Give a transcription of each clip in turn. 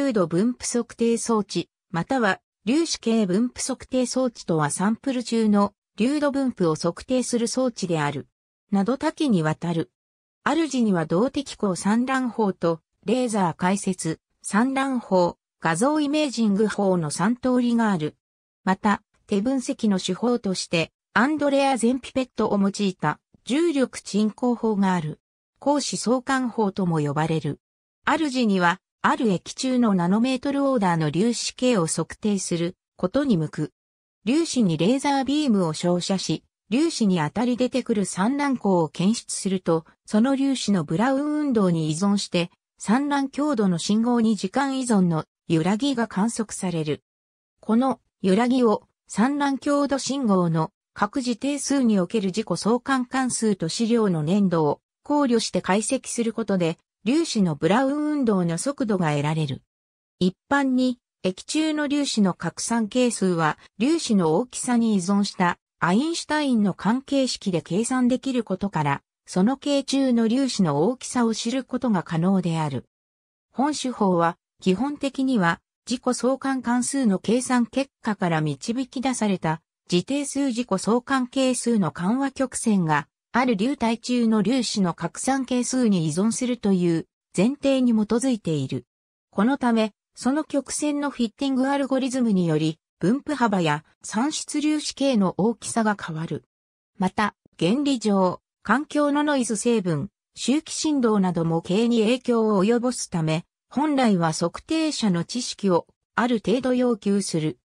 粒度分布測定装置、または粒子系分布測定装置とはサンプル中の粒度分布を測定する装置である。など多岐にわたる。主には動的光散乱法とレーザー解説、散乱法、画像イメージング法の3通りがある。また、手分析の手法として、アンドレア・ゼンピペットを用いた重力沈降法がある。光子相関法とも呼ばれる。主には、ある液中のナノメートルオーダーの粒子径を測定することに向く。粒子にレーザービームを照射し、粒子に当たり出てくる産卵光を検出すると、その粒子のブラウン運動に依存して、産卵強度の信号に時間依存の揺らぎが観測される。この揺らぎを産卵強度信号の各自定数における自己相関関数と資料の粘度を考慮して解析することで粒子のブラウン運動の速度が得られる。一般に、液中の粒子の拡散係数は粒子の大きさに依存したアインシュタインの関係式で計算できることから、その系中の粒子の大きさを知ることが可能である。本手法は基本的には自己相関関数の計算結果から導き出された自定数自己相関係数の緩和曲線がある流体中の粒子の拡散係数に依存するという前提に基づいている。このため、その曲線のフィッティングアルゴリズムにより、分布幅や産出粒子系の大きさが変わる。また、原理上、環境のノイズ成分、周期振動なども系に影響を及ぼすため、本来は測定者の知識をある程度要求する。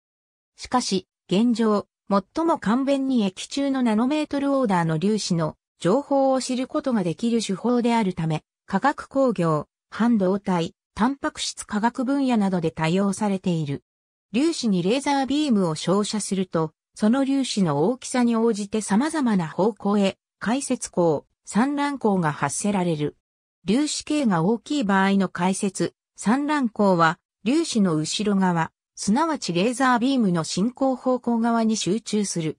しかし、現状、最も簡便に液中のナノメートルオーダーの粒子の情報を知ることができる手法であるため、化学工業、半導体、タンパク質化学分野などで多用されている。粒子にレーザービームを照射すると、その粒子の大きさに応じて様々な方向へ、解説光、散乱光が発せられる。粒子径が大きい場合の解説、散乱光は、粒子の後ろ側、すなわちレーザービームの進行方向側に集中する。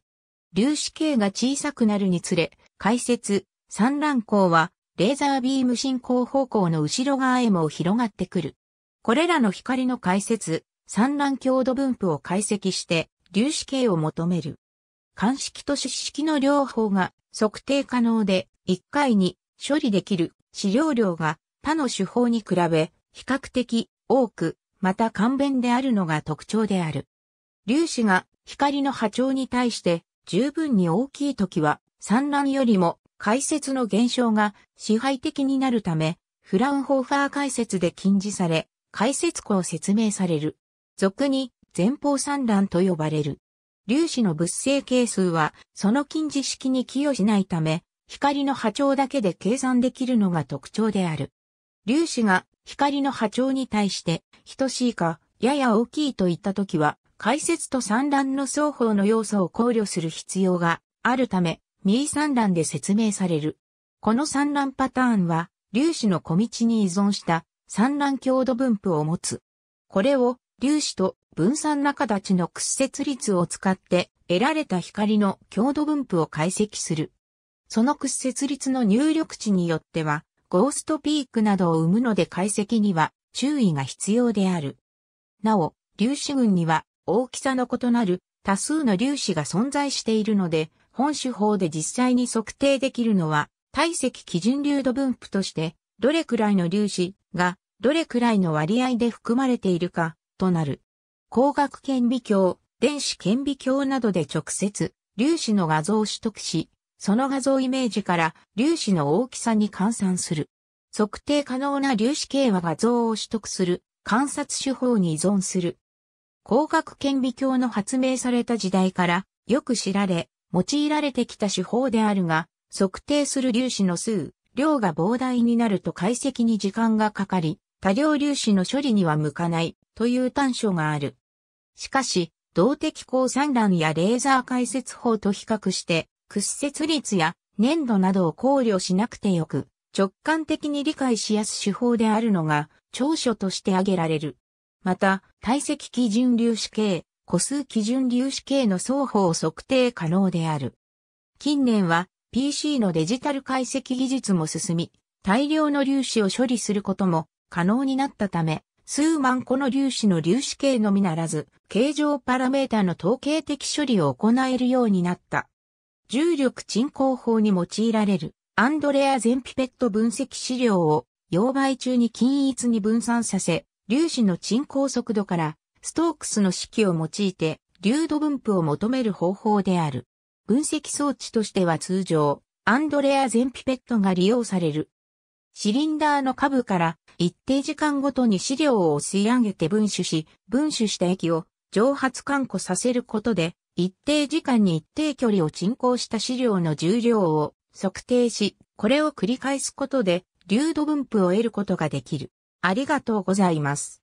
粒子径が小さくなるにつれ、解説、産卵光は、レーザービーム進行方向の後ろ側へも広がってくる。これらの光の解説、産卵強度分布を解析して、粒子系を求める。間式と湿式の両方が測定可能で、1回に処理できる資料量が他の手法に比べ、比較的多く、また簡便であるのが特徴である。粒子が光の波長に対して十分に大きい時は産卵よりも解説の減少が支配的になるため、フラウンホーファー解説で禁止され、解説庫を説明される。俗に前方産卵と呼ばれる。粒子の物性係数はその近似式に寄与しないため、光の波長だけで計算できるのが特徴である。粒子が光の波長に対して等しいかやや大きいといった時は、解説と産卵の双方の要素を考慮する必要があるため、ミ位産卵で説明される。この産卵パターンは、粒子の小道に依存した産卵強度分布を持つ。これを粒子と分散中立ちの屈折率を使って得られた光の強度分布を解析する。その屈折率の入力値によっては、ゴーストピークなどを生むので解析には注意が必要である。なお、粒子群には大きさの異なる多数の粒子が存在しているので、本手法で実際に測定できるのは、体積基準流度分布として、どれくらいの粒子が、どれくらいの割合で含まれているか、となる。光学顕微鏡、電子顕微鏡などで直接、粒子の画像を取得し、その画像イメージから粒子の大きさに換算する。測定可能な粒子系は画像を取得する、観察手法に依存する。光学顕微鏡の発明された時代からよく知られ、用いられてきた手法であるが、測定する粒子の数、量が膨大になると解析に時間がかかり、多量粒子の処理には向かないという短所がある。しかし、動的光散乱やレーザー解説法と比較して、屈折率や粘度などを考慮しなくてよく、直感的に理解しやす手法であるのが長所として挙げられる。また、体積基準粒子系、個数基準粒子系の双方を測定可能である。近年は PC のデジタル解析技術も進み、大量の粒子を処理することも可能になったため、数万個の粒子の粒子系のみならず、形状パラメータの統計的処理を行えるようになった。重力沈降法に用いられるアンドレア・ゼンピペット分析資料を溶媒中に均一に分散させ、粒子の沈降速度からストークスの式を用いて、流度分布を求める方法である。分析装置としては通常、アンドレア全ピペットが利用される。シリンダーの下部から一定時間ごとに資料を吸い上げて分子し、分子した液を蒸発管固させることで、一定時間に一定距離を沈降した資料の重量を測定し、これを繰り返すことで、流度分布を得ることができる。ありがとうございます。